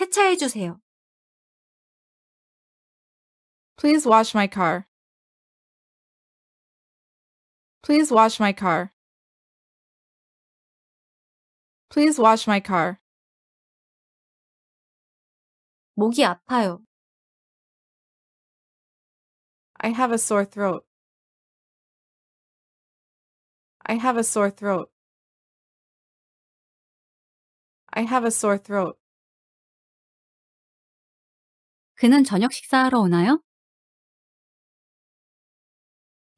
세차해 주세요. Please wash my car. Please wash my car. Please wash my car. 목이 아파요. I have a sore throat. I have a sore throat. I have a sore throat. 그는 저녁 식사하러 오나요?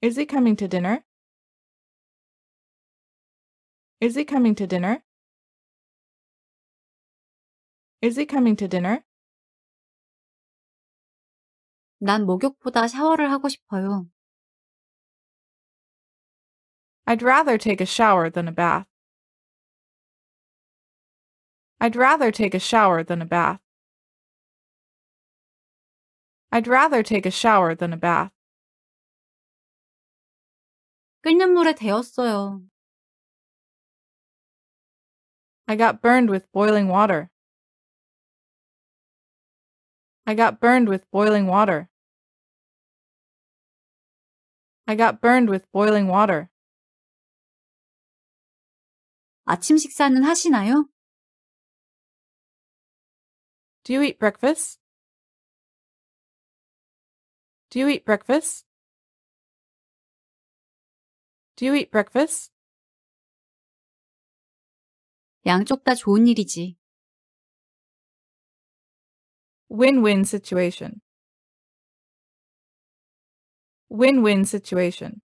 Is he coming to dinner? Is he coming to dinner? Is he coming to dinner? 난 목욕보다 샤워를 하고 싶어요. I'd rather take a shower than a bath. I'd rather take a shower than a bath. I'd rather take a shower than a bath. 끓는 물에 데웠어요. I got burned with boiling water. I got burned with boiling water. I got burned with boiling water. 아침 식사는 하시나요? Do you eat breakfast? Do you eat breakfast? Do you eat breakfast? 양쪽 다 좋은 일이지. Win-win situation. Win-win situation.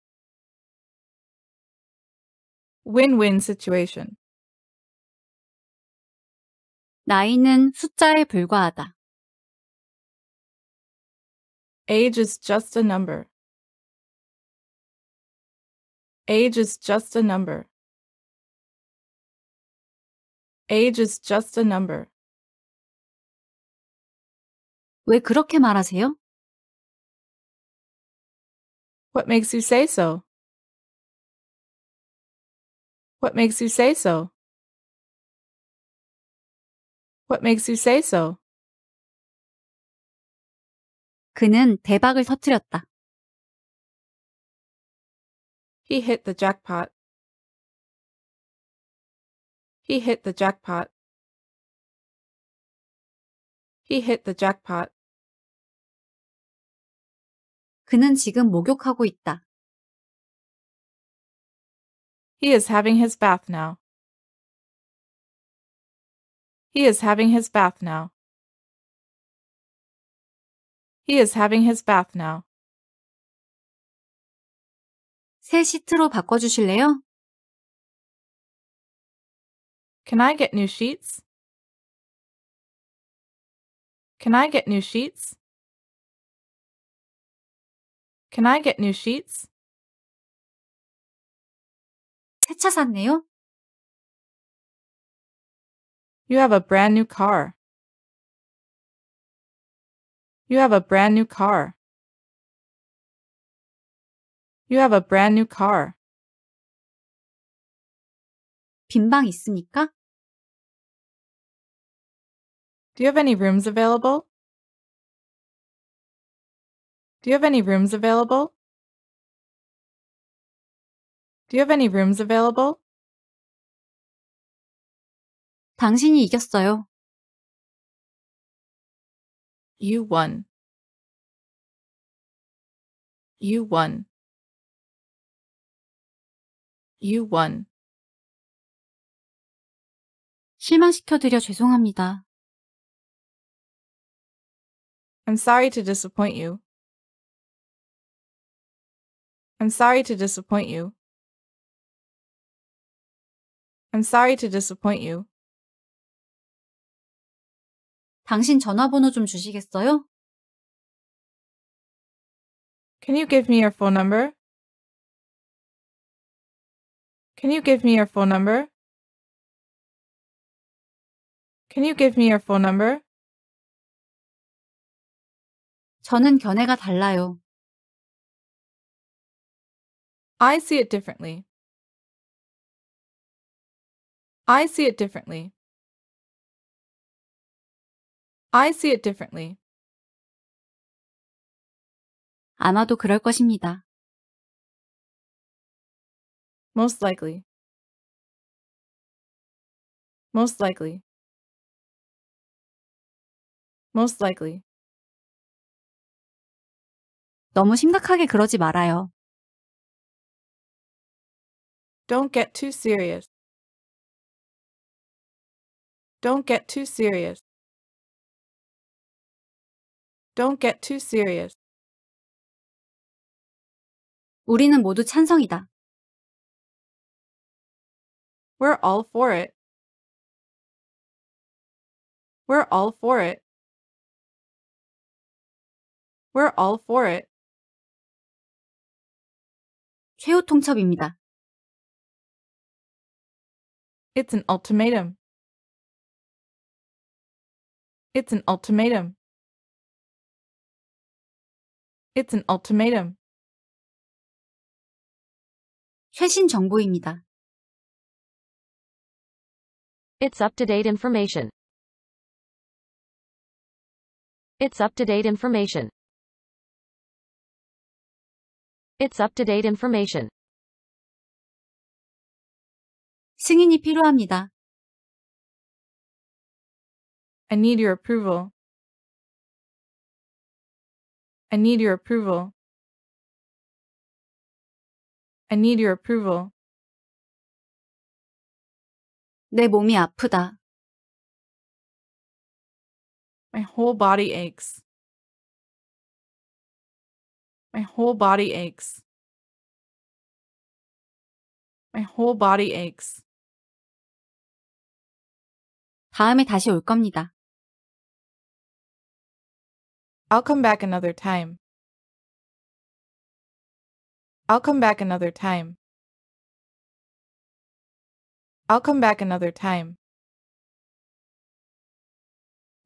Win-win situation. 나이는 숫자에 불과하다. Age is just a number. Age is just a number. Age is just a number. 왜 그렇게 말하세요? What makes you say so? What makes you say so? What makes you say so? 그는 대박을 터뜨렸다. He hit the jackpot. He hit the jackpot. He hit the jackpot. 그는 지금 목욕하고 있다. He is having his bath now. He is having his bath now. He is having his bath now. 새 시트로 바꿔주실래요? Can I get new sheets? Can I get new sheets? Can I get new sheets? 새 샀네요? You have a brand new car. You have a brand new car. You have a brand new car. 있습니까? Do you have any rooms available? Do you have any rooms available? Do you have any rooms available? 당신이 이겼어요. You won. You won. You won. 실망시켜드려 죄송합니다. I'm sorry to disappoint you. I'm sorry to disappoint you. I'm sorry to disappoint you. 당신 전화번호 좀 주시겠어요? Can you give me your phone number? Can you give me your phone number? Can you give me your phone number? 저는 견해가 달라요. I see it differently. I see it differently. I see it differently. 아마도 그럴 것입니다. Most likely. Most likely. Most likely. 너무 심각하게 그러지 말아요. Don't get too serious. Don't get too serious. Don't get too serious. 우리는 모두 찬성이다. We're all for it. We're all for it. We're all for it. 최후 통첩입니다. It's an ultimatum. It's an ultimatum. It's an ultimatum. 최신 정보입니다. It's up-to-date information. It's up-to-date information. It's up-to-date information. 승인이 필요합니다. I need your approval. I need your approval. I need your approval. 내 몸이 아프다. My whole body aches. My whole body aches. My whole body aches. 다음에 다시 올 겁니다. I'll come back another time. I'll come back another time. I'll come back another time.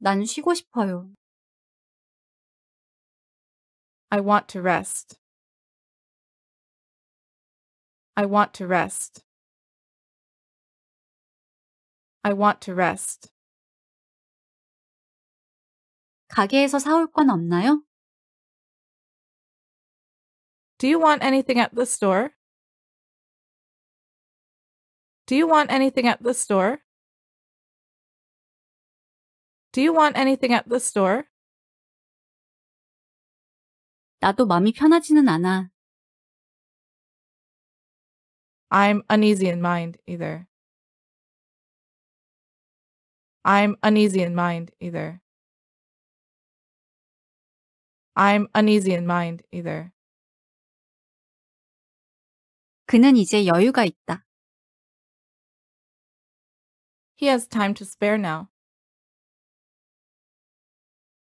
난 쉬고 싶어요. I want to rest. I want to rest. I want to rest. 가게에서 사올 건 없나요? Do you want anything at the store? Do you want anything at the store? Do you want anything at the store? 나도 마음이 편하지는 않아. I'm uneasy in mind either. I'm uneasy in mind either. I'm uneasy in mind either. 그는 이제 여유가 있다. He has time to spare now.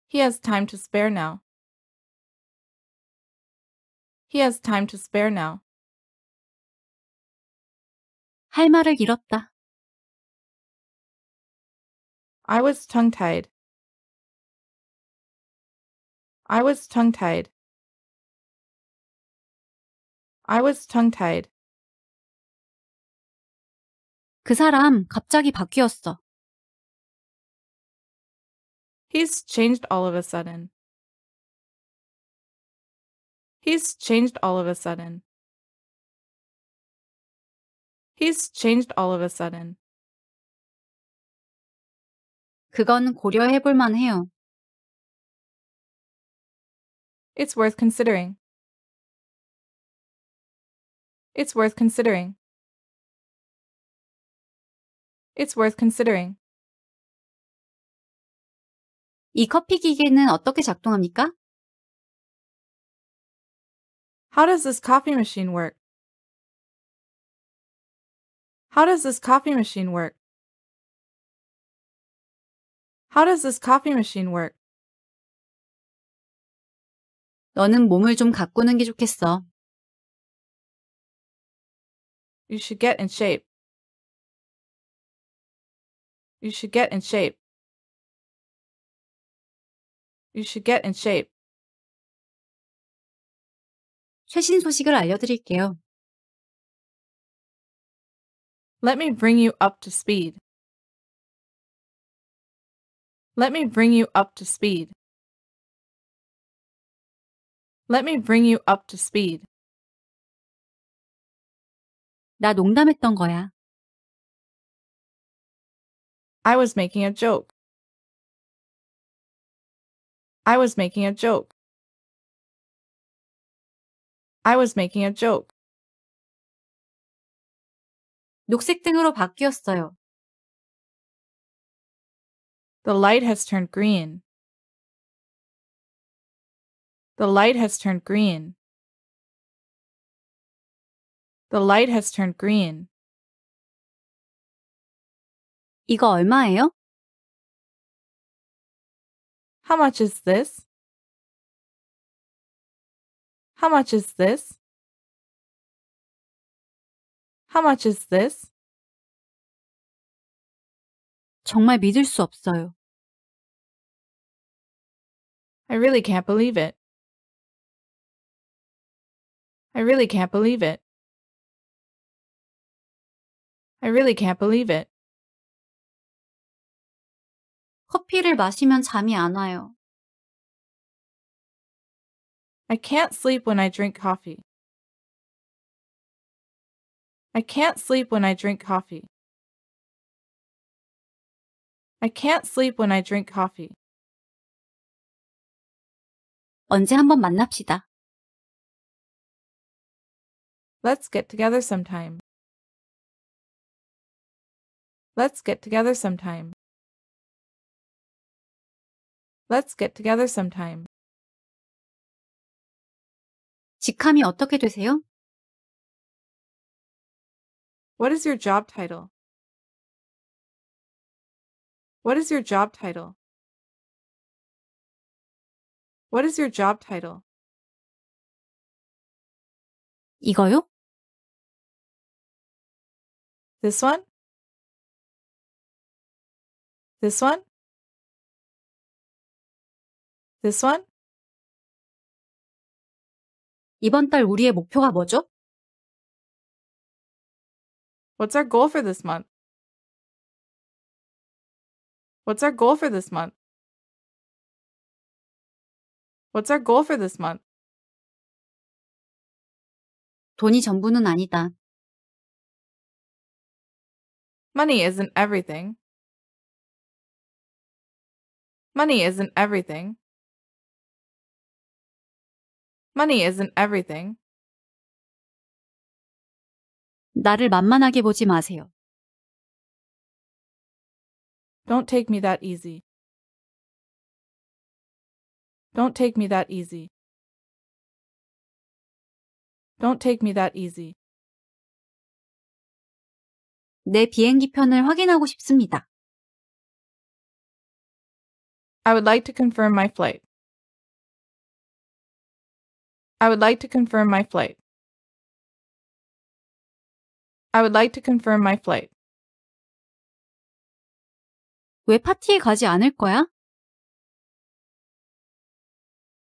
He has time to spare now. He has time to spare now. 할 말을 잃었다. I was tongue tied. I was tongue tied. I was tongue tied. 그 사람 갑자기 바뀌었어. He's changed all of a sudden. He's changed all of a sudden. He's changed all of a sudden. 그건 고려해 볼 만해요. It's worth considering. It's worth considering. It's worth considering. 이 커피 기계는 어떻게 작동합니까? How does this coffee machine work? How does this coffee machine work? How does this coffee machine work? 너는 몸을 좀 가꾸는 게 좋겠어. You should get in shape. You should get in shape. You should get in shape. 최신 소식을 알려드릴게요. Let me bring you up to speed. Let me bring you up to speed. Let me bring you up to speed. 나 농담했던 거야. I was making a joke. I was making a joke. I was making a joke. 녹색 등으로 바뀌었어요. The light has turned green. The light has turned green. The light has turned green. 이거 얼마예요? How much is this? How much is this? How much is this? 정말 믿을 수 없어요. I really can't believe it. I really can't believe it. I really can't believe it. 커피를 마시면 잠이 안 와요. I can't sleep when I drink coffee. I can't sleep when I drink coffee. I can't sleep when I drink coffee. 언제 한번 만납시다. Let's get together sometime. Let's get together sometime. Let's get together sometime. 직함이 어떻게 되세요? What is your job title? What is your job title? What is your job title? 이거요? This one? This one? This one? 이번 달 우리의 목표가 뭐죠? What's our goal for this month? What's our goal for this month? What's our goal for this month? 돈이 전부는 아니다. Money isn't everything. Money isn't everything. Money isn't everything. 나를 만만하게 보지 마세요. Don't take me that easy. Don't take me that easy. Don't take me that easy. 내 비행기 편을 확인하고 싶습니다. I would like to confirm my flight. I would like to confirm my flight. I would like to confirm my flight. 왜 파티에 가지 않을 거야?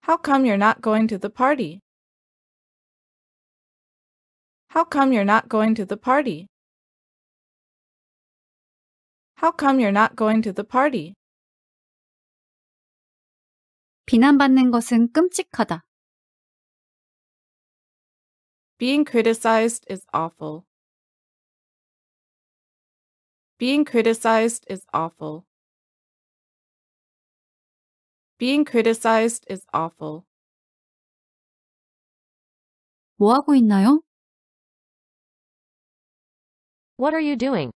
How come you're not going to the party? How come you're not going to the party? How come you're not going to the party? 비난받는 것은 끔찍하다. Being criticized is awful. Being criticized is awful. Being criticized is awful. 뭐 하고 있나요? What are you doing?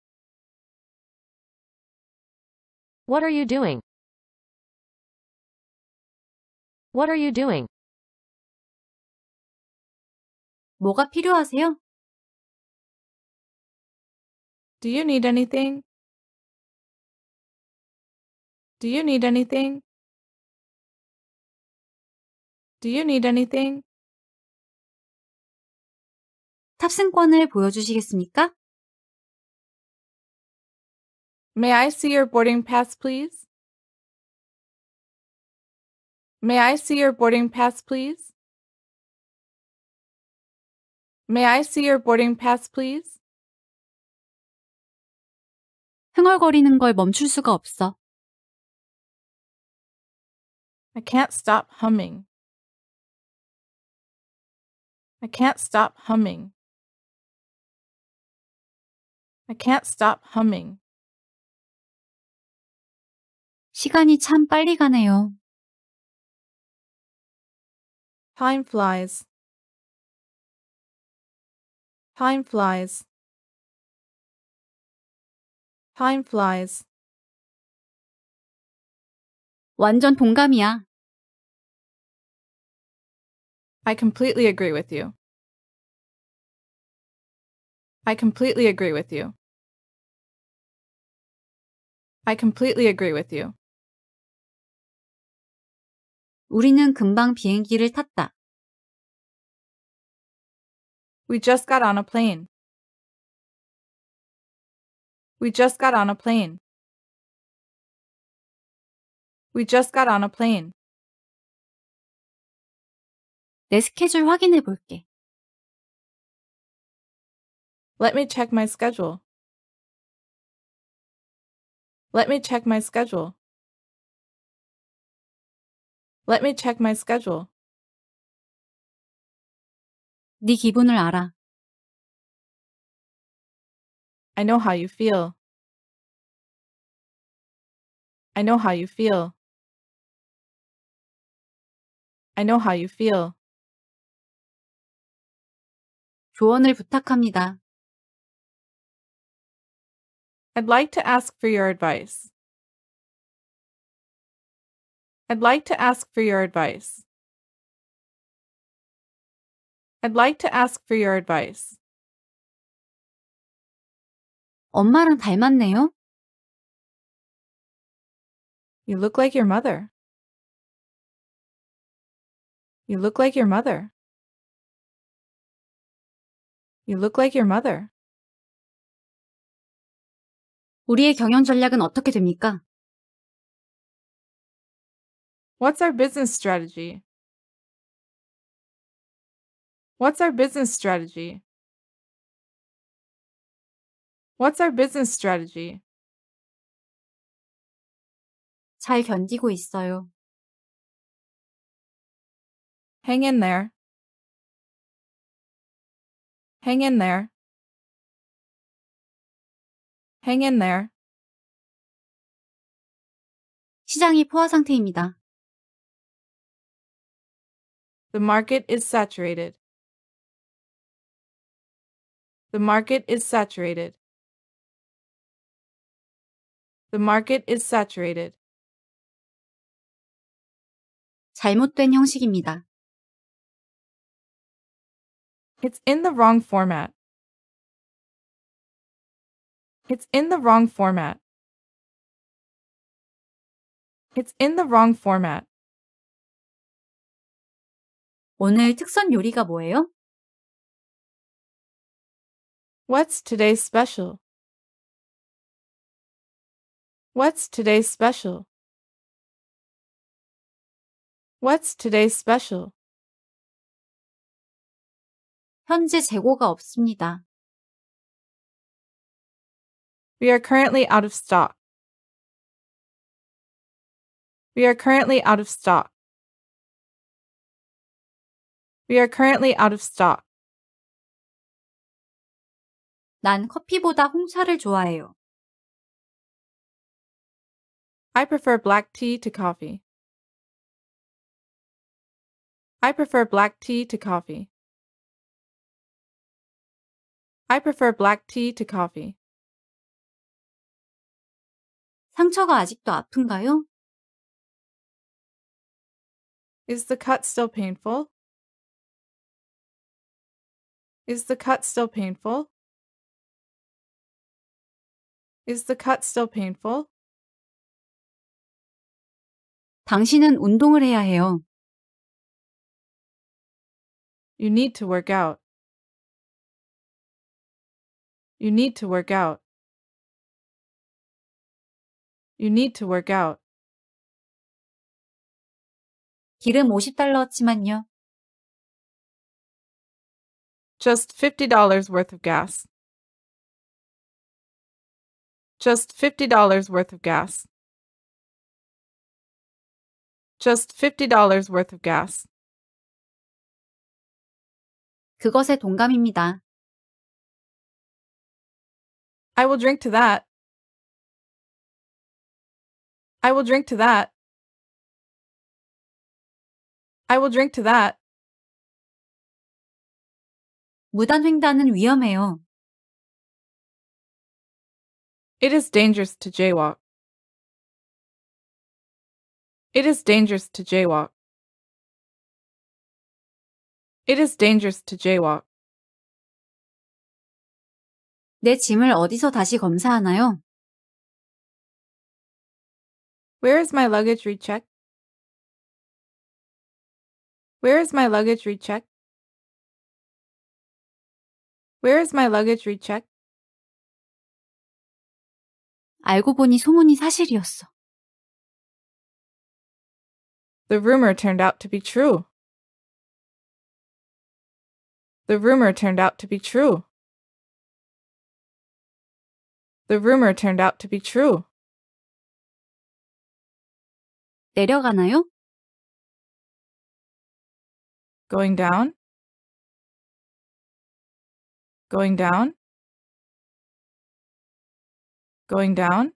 What are you doing? What are you doing? 뭐가 필요하세요? Do you need anything? Do you need anything? Do you need anything? 탑승권을 보여주시겠습니까? May I see your boarding pass, please? May I see your boarding pass, please? May I see your boarding pass, please? 흥얼거리는 걸 멈출 수가 없어. I can't stop humming. I can't stop humming. I can't stop humming. 시간이 참 빨리 가네요. Time flies. Time flies. Time flies. 완전 동감이야. I completely agree with you. I completely agree with you. I completely agree with you. 우리는 금방 비행기를 탔다. We just got on a plane. We just got on a plane. We just got on a plane. 내 스케줄 확인해 볼게. Let me check my schedule. Let me check my schedule. Let me check my schedule. 네 기분을 알아. I know how you feel. I know how you feel. I know how you feel. 조언을 부탁합니다. I'd like to ask for your advice. I'd like to ask for your advice. I'd like to ask for your advice. 엄마랑 닮았네요. You look like your mother. You look like your mother. You look like your mother. 우리의 경영 전략은 어떻게 됩니까? What's our business strategy? What's our business strategy? What's our business strategy? 잘 견디고 있어요. Hang in there. Hang in there. Hang in there. 시장이 포화 상태입니다. The market is saturated. The market is saturated. The market is saturated. 잘못된 형식입니다. It's in the wrong format. It's in the wrong format. It's in the wrong format. 오늘 특선 요리가 뭐예요? What's today's special? What's today's special? What's today's special? 현재 재고가 없습니다. We are currently out of stock. We are currently out of stock. We are currently out of stock. 난 커피보다 홍차를 좋아해요. I prefer black tea to coffee. I prefer black tea to coffee. I prefer black tea to coffee. 상처가 아직도 아픈가요? Is the cut still painful? Is the cut still painful? Is the cut still painful? 당신은 운동을 해야 해요. You need to work out. You need to work out. You need to work out. 기름 50달러지만요. Just $50 worth of gas. Just $50 worth of gas. Just $50 worth of gas. 그것에 동감입니다. I will drink to that. I will drink to that. I will drink to that. 무단 횡단은 위험해요. It is dangerous to jaywalk. It is dangerous to jaywalk. It is dangerous to jaywalk. 내 짐을 어디서 다시 검사하나요? Where is my luggage rechecked? Where is my luggage rechecked? Where is my luggage rechecked? 알고 보니 소문이 사실이었어. The rumor turned out to be true. The rumor turned out to be true. The rumor turned out to be true. 내려가나요? Going down? going down, going down.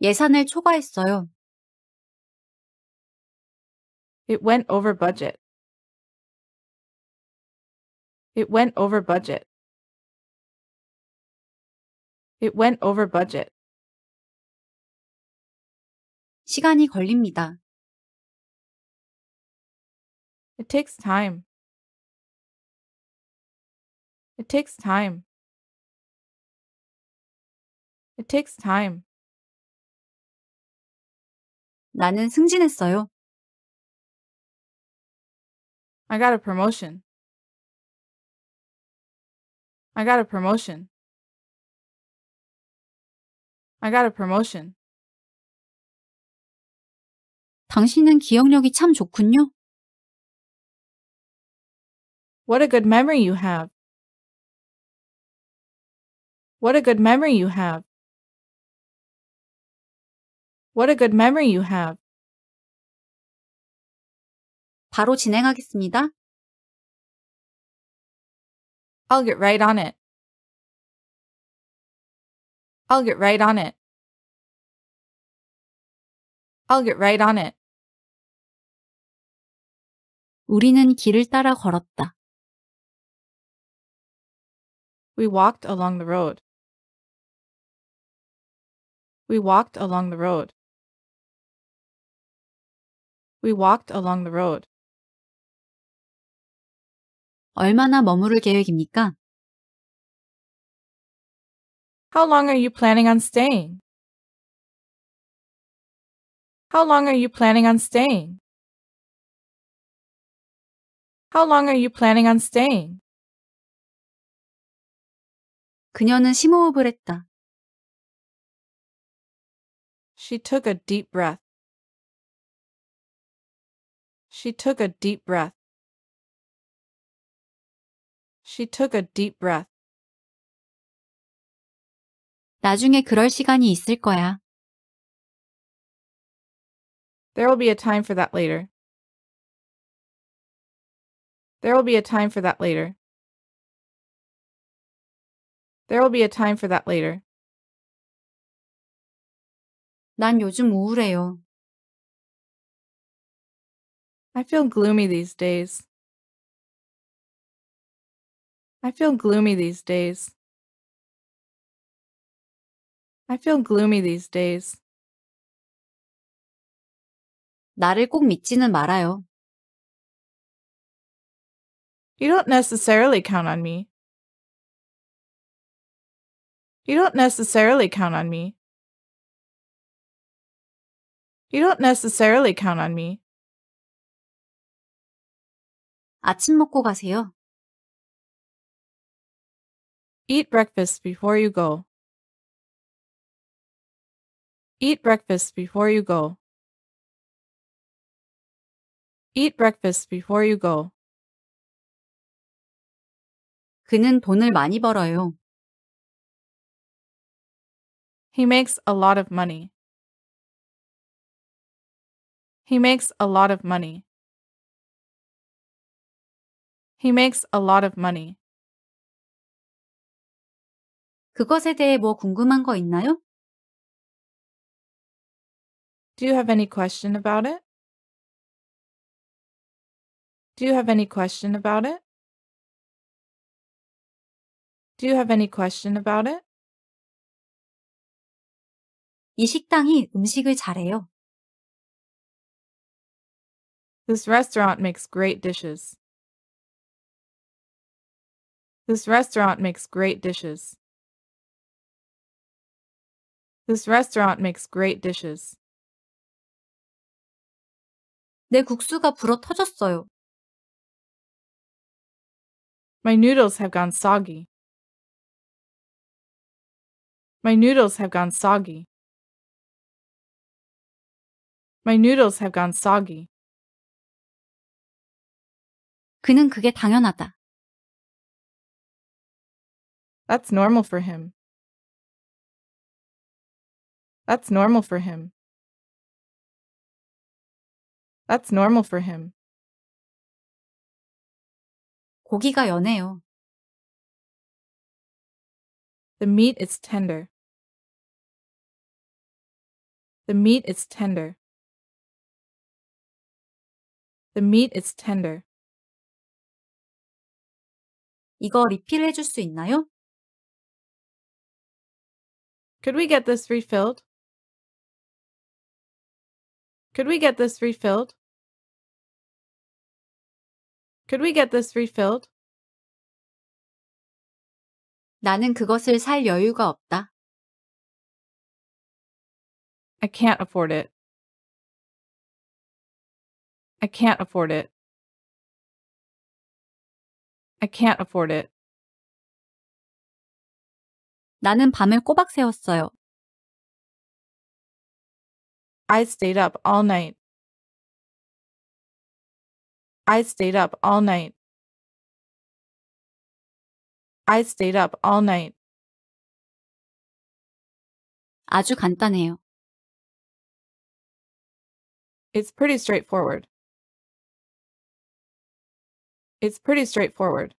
예산을 초과했어요. It went over budget. It went over budget. It went over budget. 시간이 걸립니다. It takes time. It takes time. It takes time. 나는 승진했어요. I got a promotion. I got a promotion. I got a promotion. 당신은 기억력이 참 좋군요. What a good memory you have. What a good memory you have. What a good memory you have. 바로 진행하겠습니다. I'll get right on it. I'll get right on it. I'll get right on it. 우리는 길을 따라 걸었다. We walked along the road. We walked along the road. We walked along the road. 얼마나 머무를 계획입니까? How long are you planning on staying? How long are you planning on staying? How long are you planning on staying? 그녀는 심호흡을 했다. She took a deep breath. She took a deep breath. She took a deep breath. 나중에 그럴 시간이 있을 거야. There will be a time for that later. There will be a time for that later. There will be a time for that later. 난 요즘 우울해요. I feel gloomy these days. I feel gloomy these days. I feel gloomy these days. 나를 꼭 믿지는 말아요. You don't necessarily count on me. You don't necessarily count on me. You don't necessarily count on me. 아침 먹고 가세요. Eat breakfast before you go. Eat breakfast before you go. Eat breakfast before you go. 그는 돈을 많이 벌어요. He makes a lot of money. He makes a lot of money. He makes a lot of money. 그것에 대해 뭐 궁금한 거 있나요? Do you have any question about it? Do you have any question about it? Do you have any question about it? 이 식당이 음식을 잘해요. This restaurant makes great dishes. This restaurant makes great dishes. This restaurant makes great dishes. 내 국수가 불어 터졌어요. My noodles have gone soggy. My noodles have gone soggy. My noodles have gone soggy. 그는 그게 당연하다. That's normal for him. That's normal for him. That's normal for him. 고기가 연해요. The meat is tender. The meat is tender. The meat is tender. 이거 리필 해줄 수 있나요? Could we get this refilled? Could we get this refilled? Could we get this refilled? 나는 그것을 살 여유가 없다. I can't afford it. I can't afford it. I can't afford it. 나는 밤을 꼬박 새웠어요. I stayed up all night. I stayed up all night. I stayed up all night. 아주 간단해요. It's pretty straightforward. It's pretty straightforward.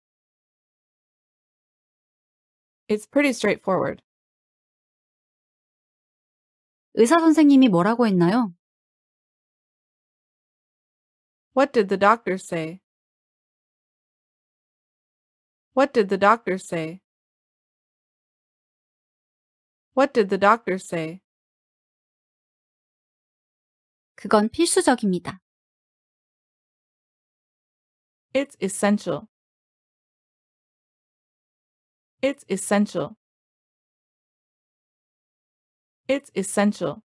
It's pretty straightforward. 의사 선생님이 뭐라고 했나요? What did the doctor say? What did the doctor say? What did the doctor say? 그건 필수적입니다. It's essential. It's essential. It's essential.